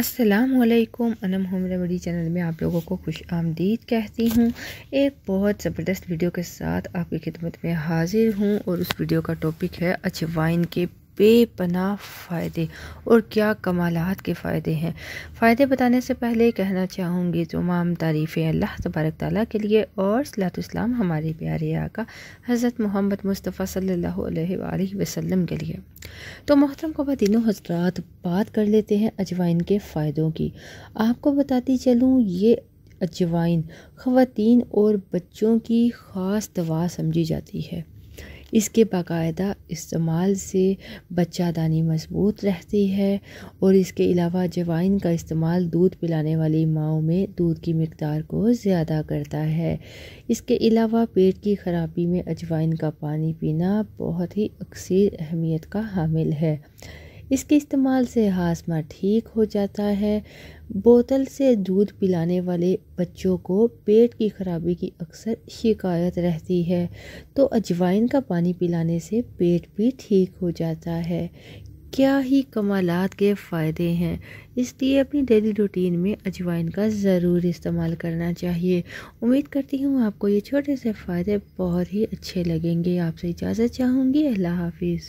असलकम Anam home remedy channel में आप लोगों को खुश आमदीद कहती हूँ एक बहुत ज़बरदस्त वीडियो के साथ आपकी खिदमत में हाजिर हूँ और उस वीडियो का टॉपिक है अजवाइन के बेपना फ़ायदे और क्या कमालत के फ़ायदे हैं फ़ायदे बताने से पहले कहना चाहूँगी तमाम तारीफ़ें अल्लाह तबारक ताली के लिए और सलातम हमारे प्यारे आका हज़रत मोहम्मद मुस्तफ़ा सल्ला वसम के लिए तो मोहतरम को बदीनों हजरात बात कर लेते हैं अजवाइन के फ़ायदों की आपको बताती चलूँ ये अजवाइन ख़वान और बच्चों की ख़ास दवा समझी जाती है इसके बाकायदा इस्तेमाल से बच्चादानी मज़बूत रहती है और इसके अलावा जवाइन का इस्तेमाल दूध पिलाने वाली माओ में दूध की मकदार को ज़्यादा करता है इसके अलावा पेट की ख़राबी में अजवाइन का पानी पीना बहुत ही अक्सर अहमियत का हामिल है इसके इस्तेमाल से हाजमा ठीक हो जाता है बोतल से दूध पिलाने वाले बच्चों को पेट की खराबी की अक्सर शिकायत रहती है तो अजवाइन का पानी पिलाने से पेट भी ठीक हो जाता है क्या ही कमालात के फ़ायदे हैं इसलिए अपनी डेली रूटीन में अजवाइन का ज़रूर इस्तेमाल करना चाहिए उम्मीद करती हूँ आपको ये छोटे से फ़ायदे बहुत ही अच्छे लगेंगे आपसे इजाज़त चाहूँगी अल्लाह हाफिज़